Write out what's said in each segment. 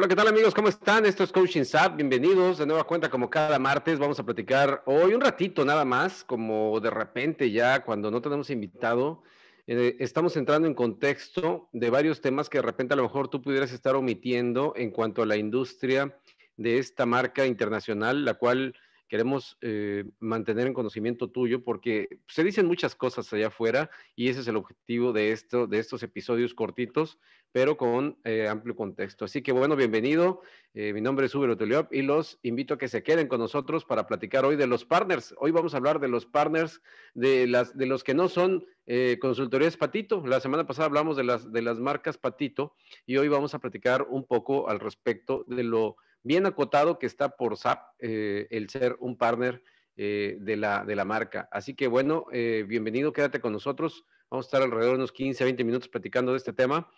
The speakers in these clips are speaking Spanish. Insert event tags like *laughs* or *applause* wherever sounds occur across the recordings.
Hola, ¿qué tal amigos? ¿Cómo están? Esto es Coaching Bienvenidos de nueva cuenta como cada martes. Vamos a platicar hoy un ratito nada más, como de repente ya cuando no tenemos invitado, eh, estamos entrando en contexto de varios temas que de repente a lo mejor tú pudieras estar omitiendo en cuanto a la industria de esta marca internacional, la cual queremos eh, mantener en conocimiento tuyo porque se dicen muchas cosas allá afuera y ese es el objetivo de, esto, de estos episodios cortitos pero con eh, amplio contexto. Así que bueno, bienvenido. Eh, mi nombre es Uber Oteliop y los invito a que se queden con nosotros para platicar hoy de los partners. Hoy vamos a hablar de los partners de, los que no son eh, consultorías Patito. La semana pasada hablamos de las, marcas Patito y hoy vamos a platicar un poco al respecto de lo bien acotado que está por SAP el ser un partner de, la, marca. Así que bueno, bienvenido, quédate con nosotros. Vamos a estar alrededor de unos 15 20 minutos platicando de este tema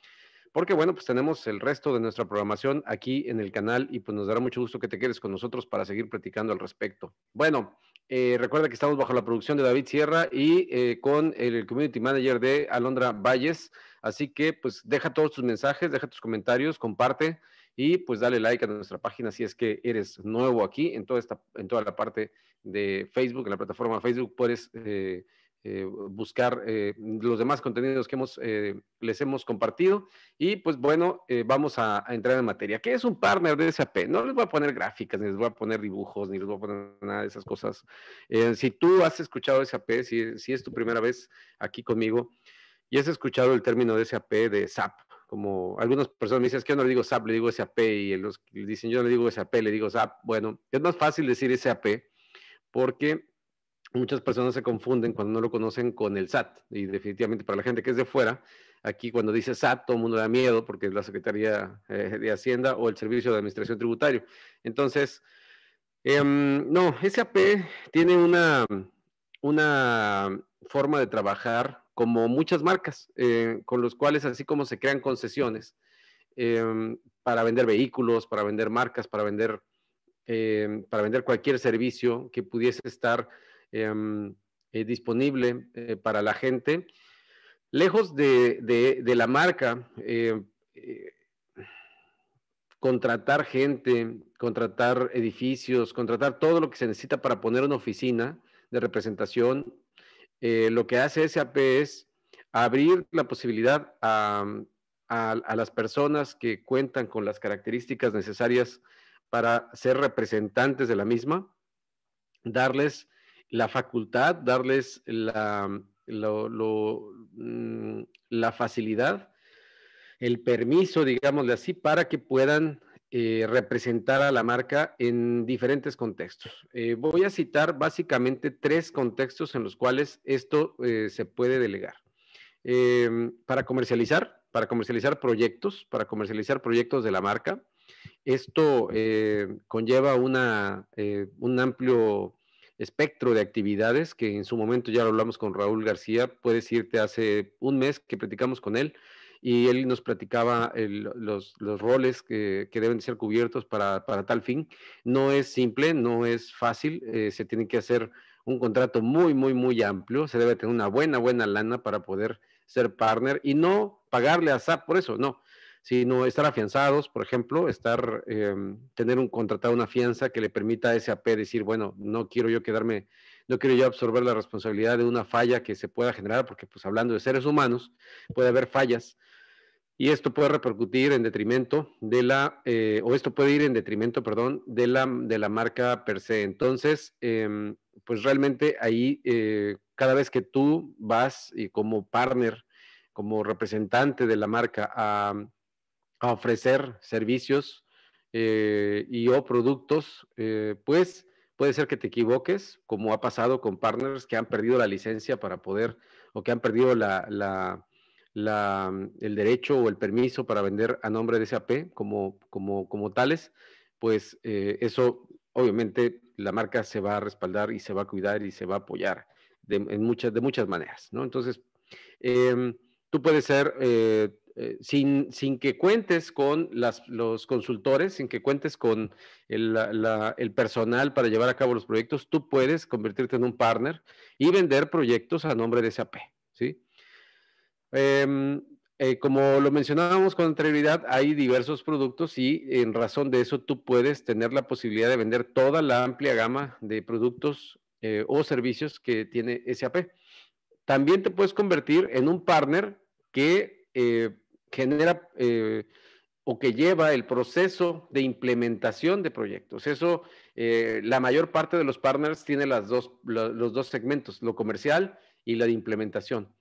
porque bueno, pues tenemos el resto de nuestra programación aquí en el canal y pues nos dará mucho gusto que te quedes con nosotros para seguir platicando al respecto. Bueno, eh, recuerda que estamos bajo la producción de David Sierra y eh, con el community manager de Alondra Valles, así que pues deja todos tus mensajes, deja tus comentarios, comparte y pues dale like a nuestra página si es que eres nuevo aquí en toda, esta, en toda la parte de Facebook, en la plataforma Facebook, puedes... Eh, eh, buscar eh, los demás contenidos que hemos, eh, les hemos compartido. Y pues bueno, vamos a, entrar en materia. ¿Qué es un partner de SAP? No les voy a poner gráficas, ni les voy a poner dibujos, ni les voy a poner nada de esas cosas. si tú has escuchado SAP, si, si es tu primera vez aquí conmigo y has escuchado el término de SAP, de SAP, como algunas personas me dicen, es que yo no le digo SAP, le digo SAP, y los dicen, yo no le digo SAP, le digo SAP. Bueno, es más fácil decir SAP porque muchas personas se confunden cuando no lo conocen con el SAT. Y definitivamente para la gente que es de fuera, aquí cuando dice SAT, todo el mundo da miedo porque es la Secretaría eh, de Hacienda o el Servicio de Administración Tributaria. Entonces, em, no, SAP tiene una, una forma de trabajar como muchas marcas, eh, con los cuales así como se crean concesiones em, para vender vehículos, para vender marcas, para vender, em, para vender cualquier servicio que pudiese estar Em, eh, disponible eh, para la gente. Lejos de, la marca, eh, contratar gente, contratar edificios, contratar todo lo que se necesita para poner una oficina de representación. lo que hace SAP es abrir la posibilidad a, las personas que cuentan con las características necesarias para ser representantes de la misma, darles la facultad, darles mm, la, facilidad, el permiso, digámosle así, para que puedan eh, representar a la marca en diferentes contextos. Eh, voy a citar básicamente tres contextos en los cuales esto eh, se puede delegar. para comercializar, para comercializar proyectos, para comercializar proyectos de la marca. Esto conlleva una, un amplio espectro de actividades que en su momento ya lo hablamos con Raúl García, puedes irte hace un mes que platicamos con él y él nos platicaba los, roles que, deben ser cubiertos para, tal fin. No es simple, no es fácil, eh, se tiene que hacer un contrato muy, muy, muy amplio, se debe tener una buena, buena lana para poder ser partner y no pagarle a SAP por eso, no sino estar afianzados, por ejemplo, estar, em, tener un contratado, una fianza que le permita a SAP decir, bueno, no quiero yo quedarme, no quiero yo absorber la responsabilidad de una falla que se pueda generar, porque pues hablando de seres humanos, puede haber fallas. Y esto puede repercutir en detrimento de la, eh, o esto puede ir en detrimento, perdón, de la, de la marca per se. Entonces, em, pues realmente ahí, eh, cada vez que tú vas y como partner, como representante de la marca a a ofrecer servicios eh, y o productos, eh, pues puede ser que te equivoques, como ha pasado con partners que han perdido la licencia para poder o que han perdido la, mm, el derecho o el permiso para vender a nombre de SAP como, como, como tales, pues eh, eso obviamente la marca se va a respaldar y se va a cuidar y se va a apoyar de, en muchas, de muchas maneras, ¿no? Entonces, em, tú puedes ser eh, sin, que cuentes con los consultores, sin que cuentes con el, personal para llevar a cabo los proyectos, tú puedes convertirte en un partner y vender proyectos a nombre de SAP. ¿sí? Em, eh, como lo mencionábamos con anterioridad, hay diversos productos y en razón de eso tú puedes tener la posibilidad de vender toda la amplia gama de productos eh, o servicios que tiene SAP. También te puedes convertir en un partner que genera eh, o que lleva el proceso de implementación de proyectos. Eso, eh, la mayor parte de los partners tiene las dos, los dos segmentos, lo comercial y la de implementación.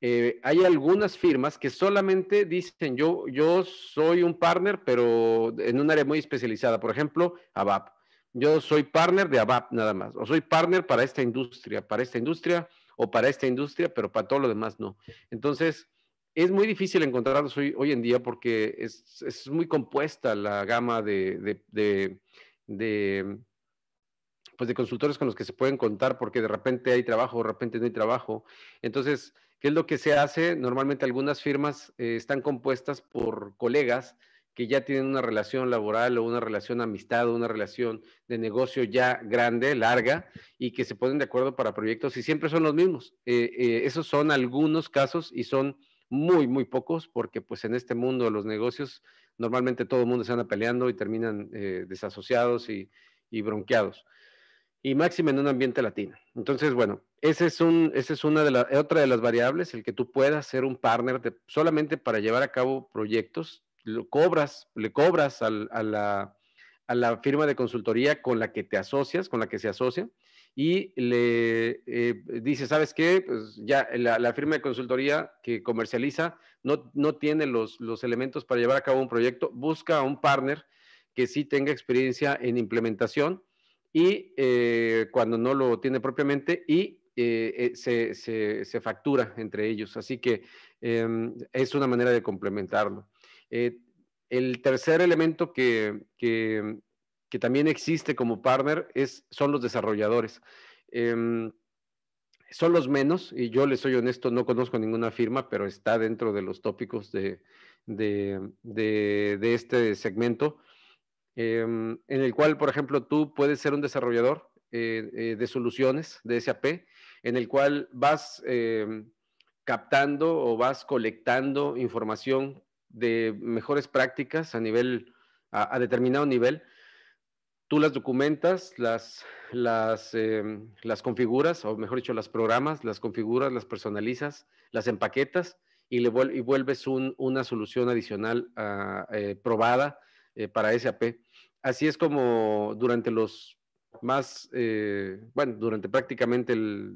Eh, hay algunas firmas que solamente dicen, yo, yo soy un partner, pero en un área muy especializada, por ejemplo, ABAP. Yo soy partner de ABAP nada más, o soy partner para esta industria, para esta industria, o para esta industria, pero para todo lo demás no. Entonces, es muy difícil encontrarlos hoy, en día porque es, muy compuesta la gama de, de, pues de consultores con los que se pueden contar porque de repente hay trabajo, de repente no hay trabajo. Entonces, ¿qué es lo que se hace? Normalmente algunas firmas eh, están compuestas por colegas que ya tienen una relación laboral o una relación amistad o una relación de negocio ya grande, larga, y que se ponen de acuerdo para proyectos y siempre son los mismos. Eh, eh, esos son algunos casos y son muy, muy pocos, porque pues en este mundo de los negocios normalmente todo el mundo se anda peleando y terminan eh, desasociados y, bronqueados. Y máxima en un ambiente latino. Entonces, bueno, esa es un, es una de otra de las variables, el que tú puedas ser un partner de, solamente para llevar a cabo proyectos, lo cobras, le cobras a la firma de consultoría con la que te asocias, con la que se asocia y le eh, dice, ¿sabes qué? Pues ya la, firma de consultoría que comercializa no, no tiene los, los elementos para llevar a cabo un proyecto, busca a un partner que sí tenga experiencia en implementación y eh, cuando no lo tiene propiamente y eh, se, se, se, factura entre ellos. Así que em, es una manera de complementarlo. el tercer elemento que, que que también existe como partner es, son los desarrolladores. Em, son los menos, y yo les soy honesto, no conozco ninguna firma, pero está dentro de los tópicos de, este segmento, em, en el cual, por ejemplo, tú puedes ser un desarrollador eh, eh, de soluciones de SAP, en el cual vas em, captando o vas colectando información de mejores prácticas a nivel, a determinado nivel, Tú las documentas, las, las, em, las configuras, o mejor dicho, las programas, las configuras, las personalizas, las empaquetas y, le vuelves una solución adicional ah, eh, probada eh, para SAP. Así es como durante los más, eh, bueno, durante prácticamente el,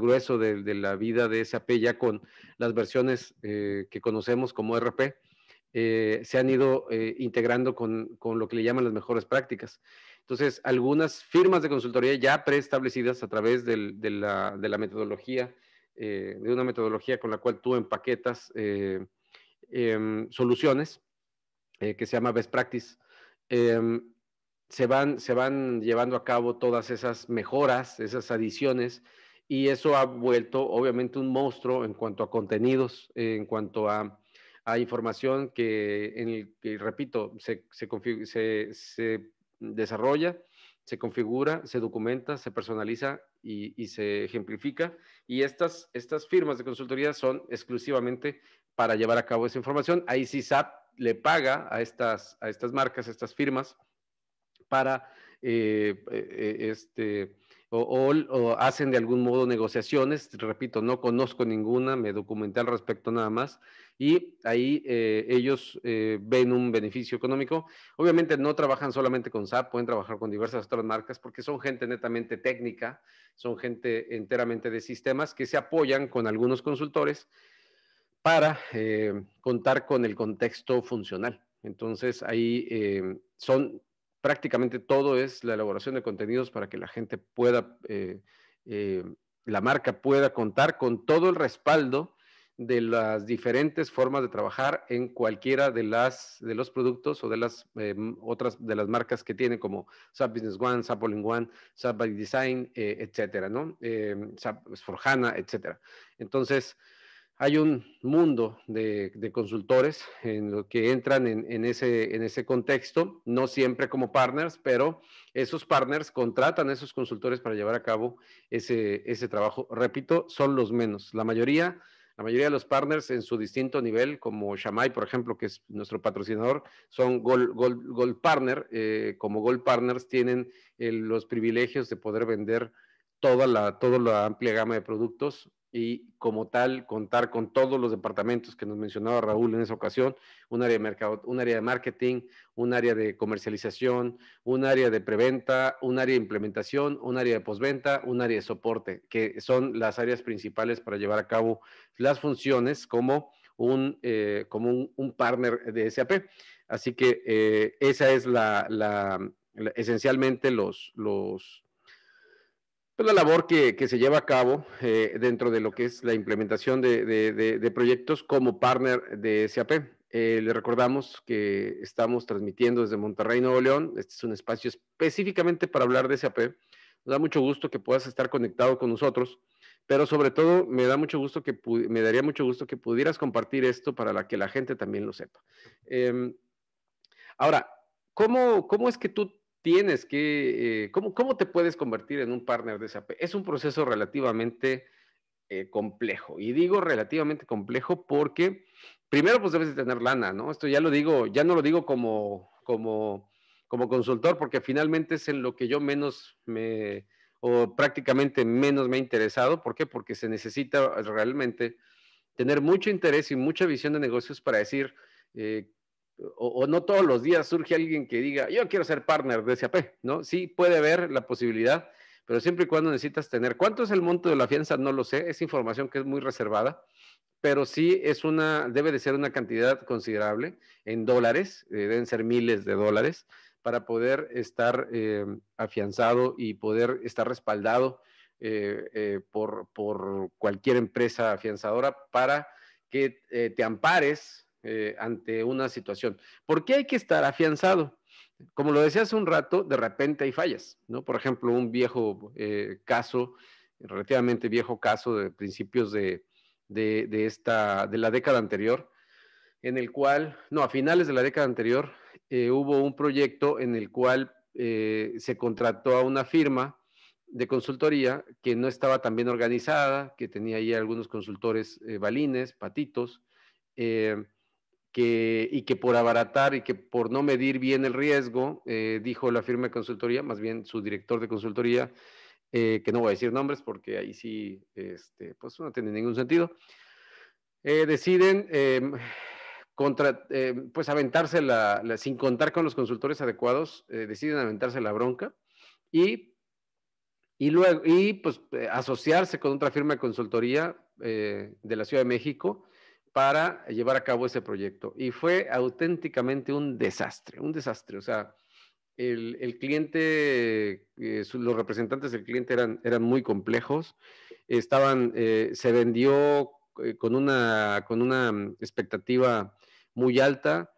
grueso de, la vida de SAP ya con las versiones que conocemos como RP, eh, se han ido eh, integrando con, lo que le llaman las mejores prácticas. Entonces, algunas firmas de consultoría ya preestablecidas a través de, la, metodología, eh, de una metodología con la cual tú empaquetas em, soluciones, que se llama Best Practice, em, se, van, se van llevando a cabo todas esas mejoras, esas adiciones, y eso ha vuelto obviamente un monstruo en cuanto a contenidos, en cuanto a a información que, en el, que repito, se, se, se, desarrolla, se configura, se documenta, se personaliza y, y, se ejemplifica. Y estas, estas firmas de consultoría son exclusivamente para llevar a cabo esa información. Ahí sí SAP le paga a estas, a estas marcas, a estas firmas, para eh, eh, eh, este, o, hacen de algún modo negociaciones. Repito, no conozco ninguna, me documenté al respecto nada más y ahí eh, ellos eh, ven un beneficio económico. Obviamente no trabajan solamente con SAP, pueden trabajar con diversas otras marcas porque son gente netamente técnica, son gente enteramente de sistemas que se apoyan con algunos consultores para eh, contar con el contexto funcional. Entonces ahí son prácticamente todo es la elaboración de contenidos para que la gente pueda, la marca pueda contar con todo el respaldo de las diferentes formas de trabajar en cualquiera de, las, de los productos o de las em, otras de las marcas que tienen como SAP Business One, SAP One, SAP by Design, eh, etcétera, ¿no? Em, SAP Forjana, etcétera. Entonces, hay un mundo de, consultores en lo que entran en, ese, en ese contexto, no siempre como partners, pero esos partners contratan a esos consultores para llevar a cabo ese, ese trabajo. Repito, son los menos. La mayoría la mayoría de los partners en su distinto nivel, como Shamai, por ejemplo, que es nuestro patrocinador, son Gold, Partners. Partner. Eh, como Gold Partners tienen eh, los privilegios de poder vender toda la, toda la amplia gama de productos y como tal contar con todos los departamentos que nos mencionaba Raúl en esa ocasión, un área de mercado, un área de marketing, un área de comercialización, un área de preventa, un área de implementación, un área de postventa, un área de soporte, que son las áreas principales para llevar a cabo las funciones como un, eh, como un, partner de SAP. Así que eh, esa es la, la esencialmente los, los pues, la labor que, se lleva a cabo eh, dentro de lo que es la implementación de, proyectos como partner de SAP. Eh, le recordamos que estamos transmitiendo desde Monterrey, Nuevo León. Este es un espacio específicamente para hablar de SAP. Nos da mucho gusto que puedas estar conectado con nosotros, pero sobre todo me da mucho gusto que me daría mucho gusto que pudieras compartir esto para que la gente también lo sepa. Em, ahora, ¿cómo, ¿cómo es que tú tienes que, eh, ¿cómo, te puedes convertir en un partner de SAP? Es un proceso relativamente eh, complejo. Y digo relativamente complejo porque primero pues debes de tener lana, ¿no? Esto ya lo digo, ya no lo digo como, como, como consultor porque finalmente es en lo que yo menos me, o prácticamente menos me ha interesado. ¿Por qué? Porque se necesita realmente tener mucho interés y mucha visión de negocios para decir, eh, o, no todos los días surge alguien que diga, yo quiero ser partner de SAP, ¿no? Sí puede haber la posibilidad, pero siempre y cuando necesitas tener, ¿cuánto es el monto de la fianza? No lo sé, es información que es muy reservada, pero sí es una, debe de ser una cantidad considerable en dólares, eh, deben ser miles de dólares, para poder estar eh, afianzado y poder estar respaldado eh, por, por cualquier empresa afianzadora para que te ampares eh, ante una situación. ¿Por qué hay que estar afianzado? Como lo decía hace un rato, de repente hay fallas, ¿no? Por ejemplo, un viejo eh, caso, relativamente viejo caso de principios de, esta, de la década anterior, en el cual, no, a finales de la década anterior, eh, hubo un proyecto en el cual se contrató a una firma de consultoría que no estaba tan bien organizada, que tenía ahí algunos consultores balines, patitos, eh, y que por abaratar y que por no medir bien el riesgo, eh, dijo la firma de consultoría, más bien su director de consultoría, eh, que no voy a decir nombres porque ahí sí, este, pues no tiene ningún sentido, eh, deciden em, contra, em, pues aventarse la, sin contar con los consultores adecuados, deciden aventarse la bronca y, y, luego, y pues asociarse con otra firma de consultoría de la Ciudad de México, para llevar a cabo ese proyecto. Y fue auténticamente un desastre, un desastre. O sea, el, cliente, eh, los representantes del cliente eran, eran muy complejos, estaban, eh, se vendió eh, con una, con una mm, expectativa muy alta.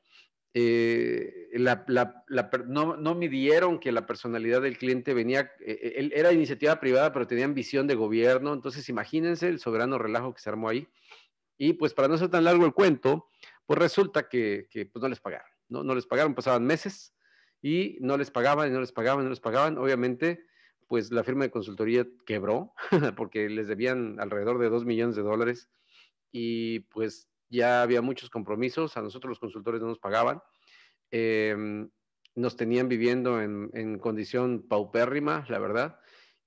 no, midieron que la personalidad del cliente venía, él, era iniciativa privada, pero tenían visión de gobierno, entonces imagínense el soberano relajo que se armó ahí. Y pues para no ser tan largo el cuento, pues resulta que, pues no les pagaron, ¿no? no les pagaron, pasaban meses y no les pagaban, y no les pagaban, y no les pagaban. Obviamente, pues la firma de consultoría quebró *laughs* porque les debían alrededor de 2 millones de dólares y pues ya había muchos compromisos, a nosotros los consultores no nos pagaban, em, nos tenían viviendo en, en, condición paupérrima, la verdad,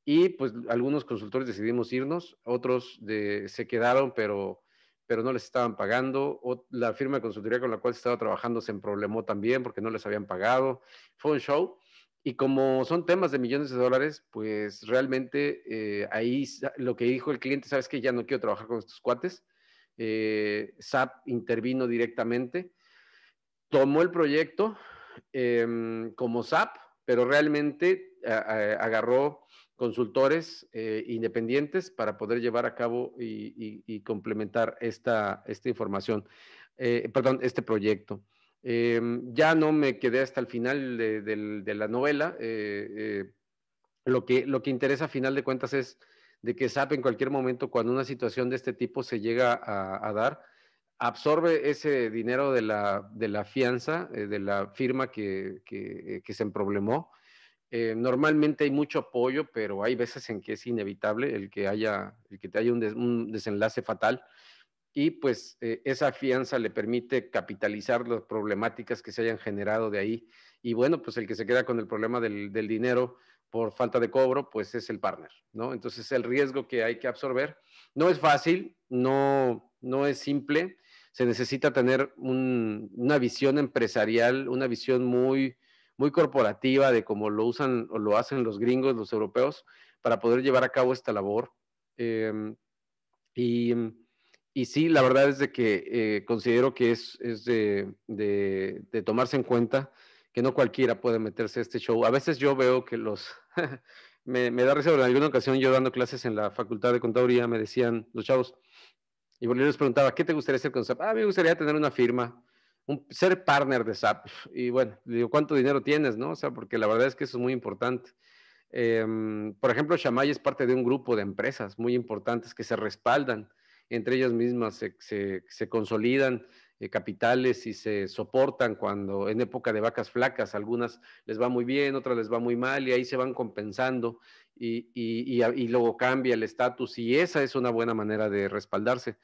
y pues algunos consultores decidimos irnos, otros se quedaron, pero pero no les estaban pagando. O la firma de consultoría con la cual estaba trabajando se problemó también porque no les habían pagado. Fue un show. Y como son temas de millones de dólares, pues realmente eh, ahí lo que dijo el cliente, sabes que ya no quiero trabajar con estos cuates. SAP eh, intervino directamente, tomó el proyecto em, como SAP, pero realmente agarró consultores eh, independientes para poder llevar a cabo y, complementar esta, esta información, eh, perdón, este proyecto. Em, ya no me quedé hasta el final de, la novela. Eh, lo, que, lo que interesa a final de cuentas es de que SAP en cualquier momento, cuando una situación de este tipo se llega a, dar, absorbe ese dinero de la, de la fianza, de la firma que, que, que se emproblemó eh, normalmente hay mucho apoyo, pero hay veces en que es inevitable el que haya, el que te haya un, desenlace fatal. Y pues eh, esa fianza le permite capitalizar las problemáticas que se hayan generado de ahí. Y bueno, pues el que se queda con el problema del, dinero por falta de cobro, pues es el partner, ¿no? Entonces el riesgo que hay que absorber no es fácil, no, es simple. Se necesita tener una visión empresarial, una visión muy muy corporativa de cómo lo usan o lo hacen los gringos, los europeos, para poder llevar a cabo esta labor. Em, y, y, sí, la verdad es de que eh, considero que es, es de, de, tomarse en cuenta que no cualquiera puede meterse a este show. A veces yo veo que los... *laughs* me, da risa, en alguna ocasión yo dando clases en la Facultad de Contaduría me decían los chavos, y yo les preguntaba, ¿qué te gustaría hacer con SAP? Ah, me gustaría tener una firma un, ser partner de SAP. Y bueno, digo, ¿cuánto dinero tienes, no? O sea, porque la verdad es que eso es muy importante. Em, por ejemplo, Shamay es parte de un grupo de empresas muy importantes que se respaldan entre ellas mismas, se, se, consolidan eh, capitales y se soportan cuando en época de vacas flacas, algunas les va muy bien, otras les va muy mal y ahí se van compensando y, y, y, y luego cambia el estatus y esa es una buena manera de respaldarse.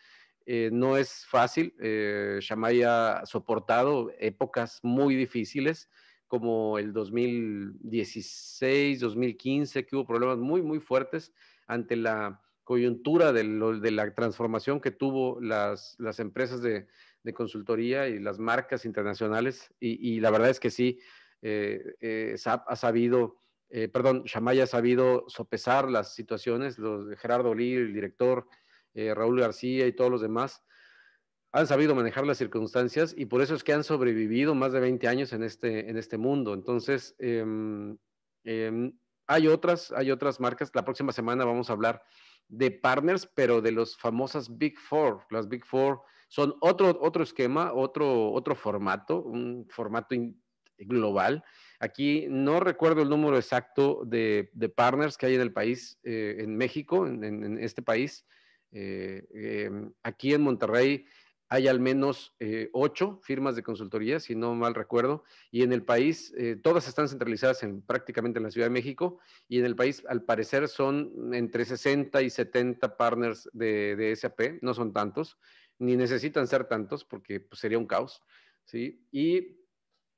Eh, no es fácil. Eh, ha soportado épocas muy difíciles, como el 2016, 2015, que hubo problemas muy, muy fuertes ante la coyuntura de, la transformación que tuvo las, empresas de, consultoría y las marcas internacionales. Y, la verdad es que sí, eh, eh ha sabido... Eh, perdón, ha sabido sopesar las situaciones, Gerardo Lee, el director, eh, Raúl García y todos los demás, han sabido manejar las circunstancias y por eso es que han sobrevivido más de 20 años en este, en este mundo. Entonces, em, em, hay, otras, hay otras marcas. La próxima semana vamos a hablar de partners, pero de los famosas Big Four. Las Big Four son otro, otro esquema, otro, otro formato, un formato global. Aquí no recuerdo el número exacto de, partners que hay en el país, eh, en México, en este país eh, em, aquí en Monterrey hay al menos eh, ocho firmas de consultoría, si no mal recuerdo, y en el país eh, todas están centralizadas en, prácticamente en la Ciudad de México, y en el país al parecer son entre 60 y 70 partners de, SAP, no son tantos, ni necesitan ser tantos porque pues, sería un caos, ¿sí? Y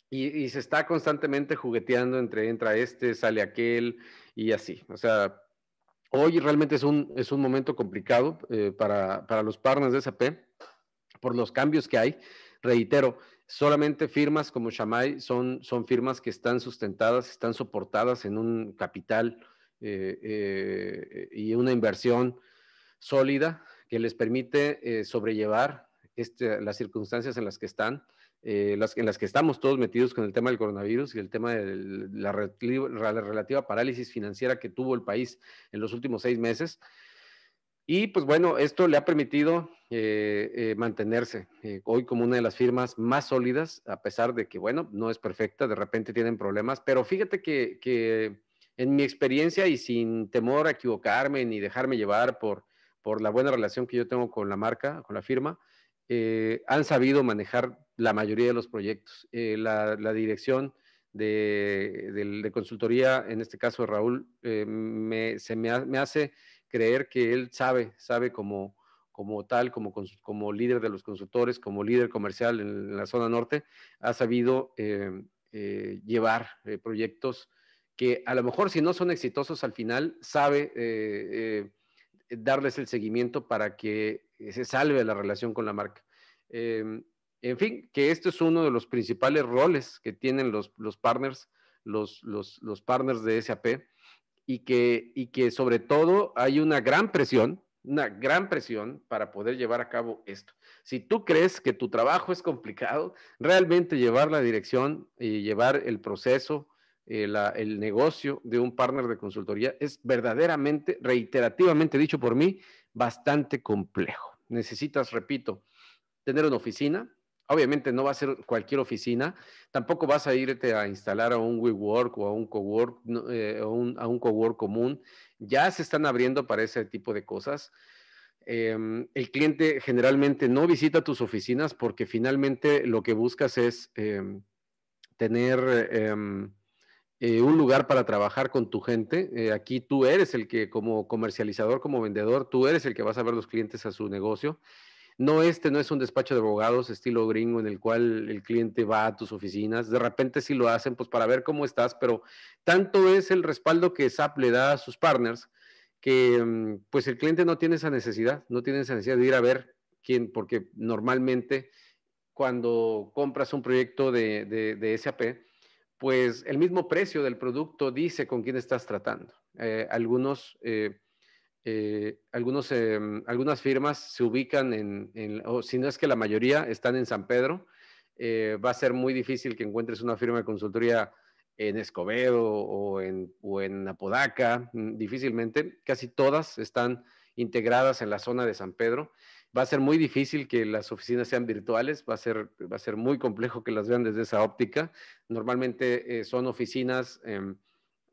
y, se está constantemente jugueteando entre entra este, sale aquel y así. O sea, Hoy realmente es un, es un momento complicado eh, para, los partners de SAP por los cambios que hay. Reitero, solamente firmas como Shamai son, firmas que están sustentadas, están soportadas en un capital eh, eh, y una inversión sólida que les permite sobrellevar este, las circunstancias en las que están eh, en las que estamos todos metidos con el tema del coronavirus y el tema de la, relativa parálisis financiera que tuvo el país en los últimos seis meses. Y pues bueno, esto le ha permitido eh, eh, mantenerse hoy como una de las firmas más sólidas, a pesar de que, bueno, no es perfecta, de repente tienen problemas, pero fíjate que, que en mi experiencia y sin temor a equivocarme ni dejarme llevar por, por la buena relación que yo tengo con la marca, con la firma, han sabido manejar la mayoría de los proyectos. Eh, la, dirección de, consultoría, en este caso Raúl, eh, me, hace creer que él sabe, sabe como, como tal, como, como líder de los consultores, como líder comercial en, la zona norte, ha sabido eh, llevar proyectos que a lo mejor si no son exitosos al final, sabe darles el seguimiento para que se salve la relación con la marca. Em, en fin, que esto es uno de los principales roles que tienen los, partners, los, partners de SAP, y que, sobre todo hay una gran presión, una gran presión para poder llevar a cabo esto. Si tú crees que tu trabajo es complicado, realmente llevar la dirección y llevar el proceso, el, eh, el negocio de un partner de consultoría es verdaderamente, reiterativamente dicho por mí, bastante complejo. Necesitas, repito, tener una oficina, Obviamente no va a ser cualquier oficina, tampoco vas a irte a instalar a un WeWork o a un cowork, eh, común. Ya se están abriendo para ese tipo de cosas. Em, el cliente generalmente no visita tus oficinas porque finalmente lo que buscas es em, tener em, eh, un lugar para trabajar con tu gente. Eh, aquí tú eres el que como comercializador, como vendedor, tú eres el que vas a ver los clientes a su negocio no, este no es un despacho de abogados estilo gringo en el cual el cliente va a tus oficinas. De repente sí lo hacen, pues para ver cómo estás, pero tanto es el respaldo que SAP le da a sus partners que mm, pues el cliente no tiene esa necesidad, no tiene esa necesidad de ir a ver quién, porque normalmente cuando compras un proyecto de, SAP, pues el mismo precio del producto dice con quién estás tratando. Eh, algunos... Eh, eh, algunos, em, algunas firmas se ubican en, o si no es que la mayoría están en San Pedro, eh, va a ser muy difícil que encuentres una firma de consultoría en Escobedo o en, o en Apodaca, mm, difícilmente, casi todas están integradas en la zona de San Pedro. Va a ser muy difícil que las oficinas sean virtuales, va a ser, va a ser muy complejo que las vean desde esa óptica. Normalmente eh, son oficinas em,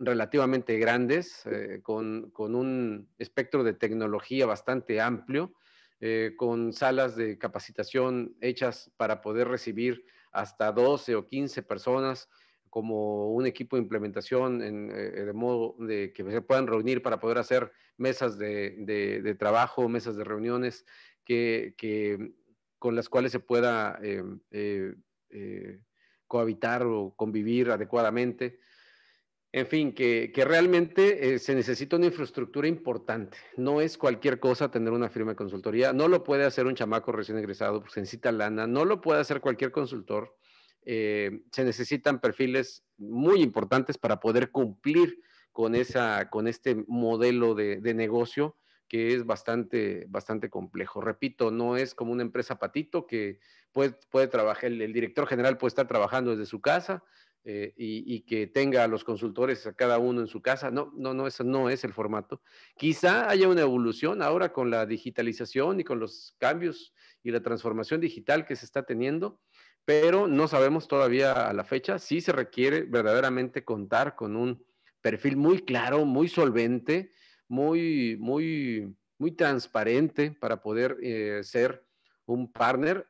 relativamente grandes, eh, con, un espectro de tecnología bastante amplio, eh, con salas de capacitación hechas para poder recibir hasta 12 o 15 personas como un equipo de implementación en, eh, de modo de que se puedan reunir para poder hacer mesas de, trabajo, mesas de reuniones con las cuales se pueda cohabitar o convivir adecuadamente. En fin, que, realmente eh, se necesita una infraestructura importante. No es cualquier cosa tener una firma de consultoría. No lo puede hacer un chamaco recién egresado se pues, necesita lana. No lo puede hacer cualquier consultor. Eh, se necesitan perfiles muy importantes para poder cumplir con, esa, con este modelo de, negocio que es bastante, bastante complejo. Repito, no es como una empresa patito que puede, puede trabajar, el director general puede estar trabajando desde su casa, eh, y, que tenga a los consultores a cada uno en su casa. No, no, no, eso no es el formato. Quizá haya una evolución ahora con la digitalización y con los cambios y la transformación digital que se está teniendo, pero no sabemos todavía a la fecha si se requiere verdaderamente contar con un perfil muy claro, muy solvente, muy, muy, muy transparente para poder eh, ser un partner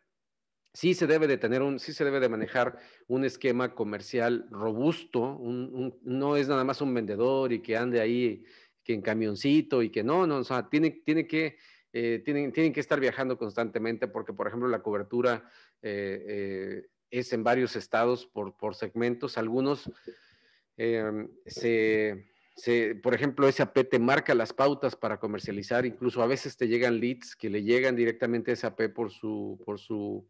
sí se debe de tener un, sí se debe de manejar un esquema comercial robusto, no es nada más un vendedor y que ande ahí que en camioncito y que no, no, o sea, tiene, que, tienen, eh, tienen que estar viajando constantemente porque, por ejemplo, la cobertura eh, eh, es en varios estados por, por segmentos, algunos em, se... por ejemplo, SAP te marca las pautas para comercializar, incluso a veces te llegan leads que le llegan directamente a SAP por su, por su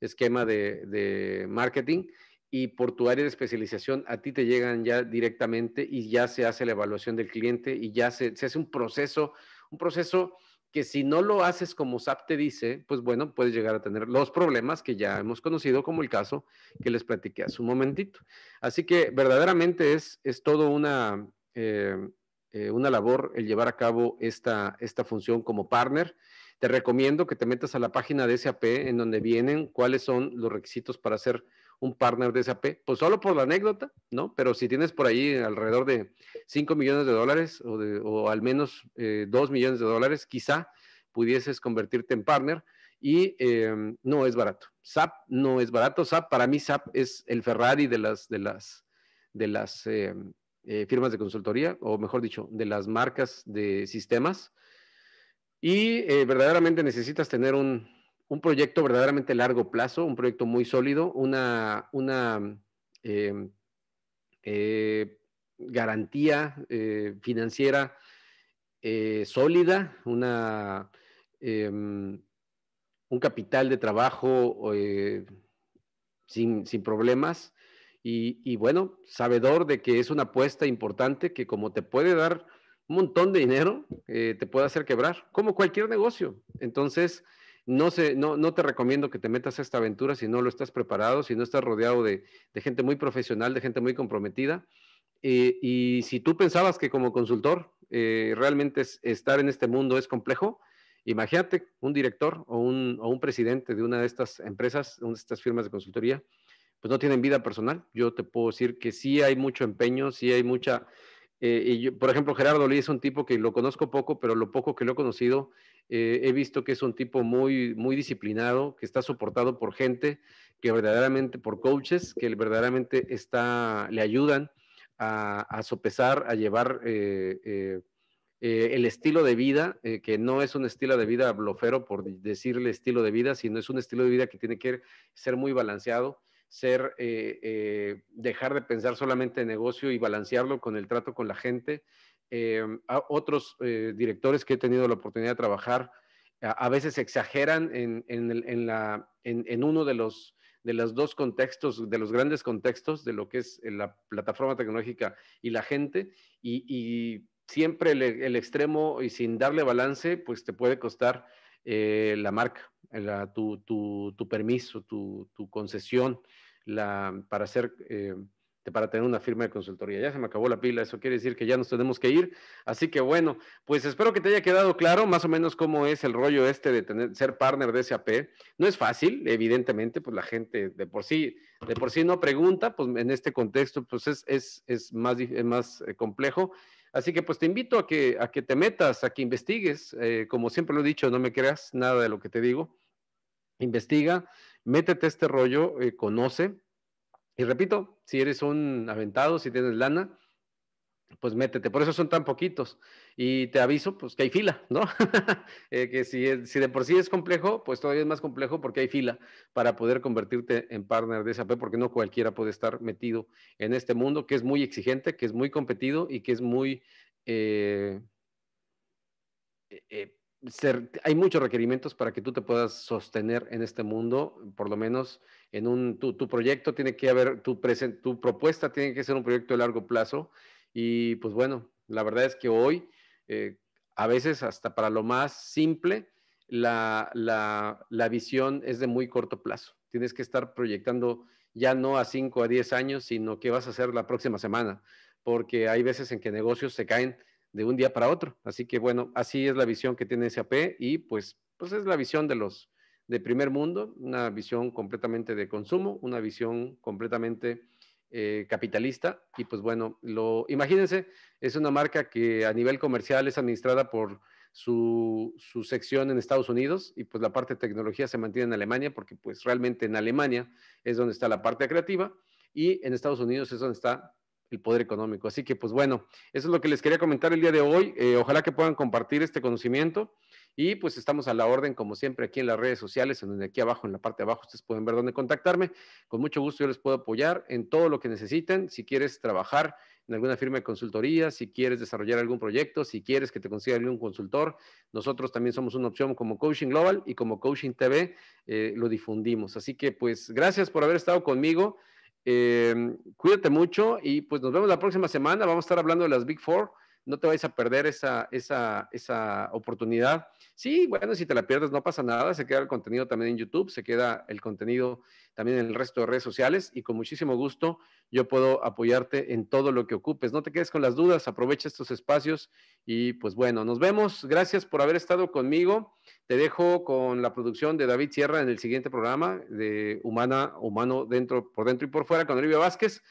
esquema de, marketing y por tu área de especialización a ti te llegan ya directamente y ya se hace la evaluación del cliente y ya se, hace un proceso, un proceso que si no lo haces como SAP te dice, pues bueno, puedes llegar a tener los problemas que ya hemos conocido, como el caso que les platiqué hace un momentito. Así que verdaderamente es, es todo una, eh, eh, una labor el llevar a cabo esta, esta función como partner. Te recomiendo que te metas a la página de SAP en donde vienen cuáles son los requisitos para ser un partner de SAP, pues solo por la anécdota, ¿no? Pero si tienes por ahí alrededor de 5 millones de dólares o, al menos 2 eh, millones de dólares, quizá pudieses convertirte en partner y eh, no es barato. SAP no es barato. SAP, para mí SAP es el Ferrari de las, de las, de las eh, firmas de consultoría, o mejor dicho, de las marcas de sistemas. Y eh, verdaderamente necesitas tener un, un, proyecto verdaderamente largo plazo, un proyecto muy sólido, una, una em, eh, garantía financiera sólida, una, em, un capital de trabajo sin, sin problemas y, bueno, sabedor de que es una apuesta importante que como te puede dar un montón de dinero, eh, te puede hacer quebrar, como cualquier negocio. Entonces, no, se, no, te recomiendo que te metas a esta aventura si no lo estás preparado, si no estás rodeado de, gente muy profesional, de gente muy comprometida. Eh, y si tú pensabas que como consultor eh, realmente estar en este mundo es complejo, imagínate un director o un, presidente de una de estas empresas, de estas firmas de consultoría, pues, no tienen vida personal. Yo te puedo decir que sí hay mucho empeño, sí hay mucha... Eh, y por ejemplo, Gerardo Lee es un tipo que lo conozco poco, pero lo poco que lo he conocido, eh, he visto que es un tipo muy, muy disciplinado, que está soportado por gente, que verdaderamente, por coaches, que verdaderamente está, le ayudan a, sopesar, a llevar eh, el estilo de vida, que no es un estilo de vida blofero por decirle estilo de vida, sino es un estilo de vida que tiene que ser muy balanceado ser, eh, eh, dejar de pensar solamente en negocio y balancearlo con el trato con la gente. Eh, a otros directores que he tenido la oportunidad de trabajar a, veces exageran en, en, en, la, en uno de los, de los dos contextos, de los grandes contextos de lo que es la plataforma tecnológica y la gente, y, y siempre el, extremo y sin darle balance, pues te puede costar la marca, tu, tu, tu, permiso, tu, tu concesión. Eh, para tener una firma de consultoría. Ya se me acabó la pila, eso quiere decir que ya nos tenemos que ir. Así que bueno, pues espero que te haya quedado claro más o menos cómo es el rollo este de ser partner de SAP. No es fácil, evidentemente, pues la gente de por sí, de por sí no pregunta, pues en este contexto pues es, es, más, más eh, complejo. Así que pues te invito a que, a que te metas, a que investigues. Eh, como siempre lo he dicho, no me creas nada de lo que te digo. Investiga, métete este rollo, eh, conoce. Y repito, si eres un aventado, si tienes lana, pues métete. Por eso son tan poquitos. Y te aviso, pues que hay fila, ¿no? *laughs* Eh, que si, si, de por sí es complejo, pues todavía es más complejo porque hay fila para poder convertirte en partner de SAP, porque no cualquiera puede estar metido en este mundo que es muy exigente, que es muy competido y que es muy... Eh, hay muchos requerimientos para que tú te puedas sostener en este mundo, por lo menos en un, tu, proyecto tiene que haber, tu, tu propuesta tiene que ser un proyecto de largo plazo y pues bueno, la verdad es que hoy, eh, a veces hasta para lo más simple, la, la, la visión es de muy corto plazo. Tienes que estar proyectando ya no a 5 a 10 años, sino qué vas a hacer la próxima semana, porque hay veces en que negocios se caen de un día para otro. Así que bueno, así es la visión que tiene SAP y pues, pues es la visión de los de primer mundo, una visión completamente de consumo, una visión completamente eh, capitalista. Y pues bueno, lo, imagínense, es una marca que a nivel comercial es administrada por su, su, sección en Estados Unidos y pues la parte de tecnología se mantiene en Alemania porque pues realmente en Alemania es donde está la parte creativa y en Estados Unidos es donde está el poder económico. Así que, pues bueno, eso es lo que les quería comentar el día de hoy. Eh, ojalá que puedan compartir este conocimiento y pues estamos a la orden, como siempre, aquí en las redes sociales, en donde aquí abajo, en la parte de abajo, ustedes pueden ver dónde contactarme. Con mucho gusto yo les puedo apoyar en todo lo que necesiten. Si quieres trabajar en alguna firma de consultoría, si quieres desarrollar algún proyecto, si quieres que te consiga algún consultor, nosotros también somos una opción como Coaching Global y como Coaching TV eh, lo difundimos. Así que, pues, gracias por haber estado conmigo. Eh, cuídate mucho y pues nos vemos la próxima semana. Vamos a estar hablando de las Big Four no te vayas a perder esa, oportunidad. Sí, bueno, si te la pierdes no pasa nada, se queda el contenido también en YouTube, se queda el contenido también en el resto de redes sociales y con muchísimo gusto yo puedo apoyarte en todo lo que ocupes. No te quedes con las dudas, aprovecha estos espacios y pues bueno, nos vemos. Gracias por haber estado conmigo. Te dejo con la producción de David Sierra en el siguiente programa de Humana, Humano dentro, por dentro y por fuera con Olivia Vázquez.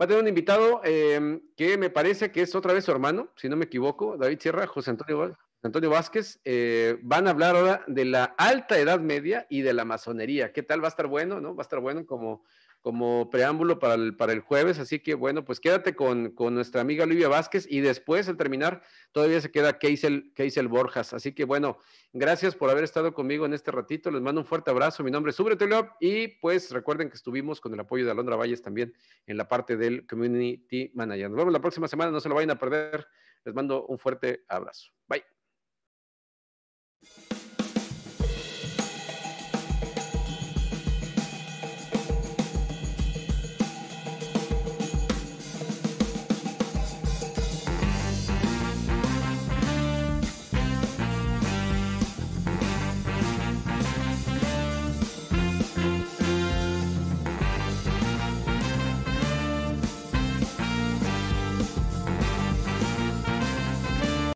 Va a tener un invitado em, que me parece que es otra vez su hermano, si no me equivoco, David Sierra, José Antonio Antonio Vázquez, eh, van a hablar ahora de la alta edad media y de la masonería. ¿Qué tal? Va a estar bueno, ¿no? Va a estar bueno como, como preámbulo para el, para el jueves. Así que bueno, pues quédate con, nuestra amiga Olivia Vázquez y después, al terminar, todavía se queda Keisel, Keisel Borjas. Así que bueno, gracias por haber estado conmigo en este ratito. Les mando un fuerte abrazo. Mi nombre es Teleop y pues recuerden que estuvimos con el apoyo de Alondra Valles también en la parte del Community Manager. Nos vemos la próxima semana, no se lo vayan a perder. Les mando un fuerte abrazo. Bye.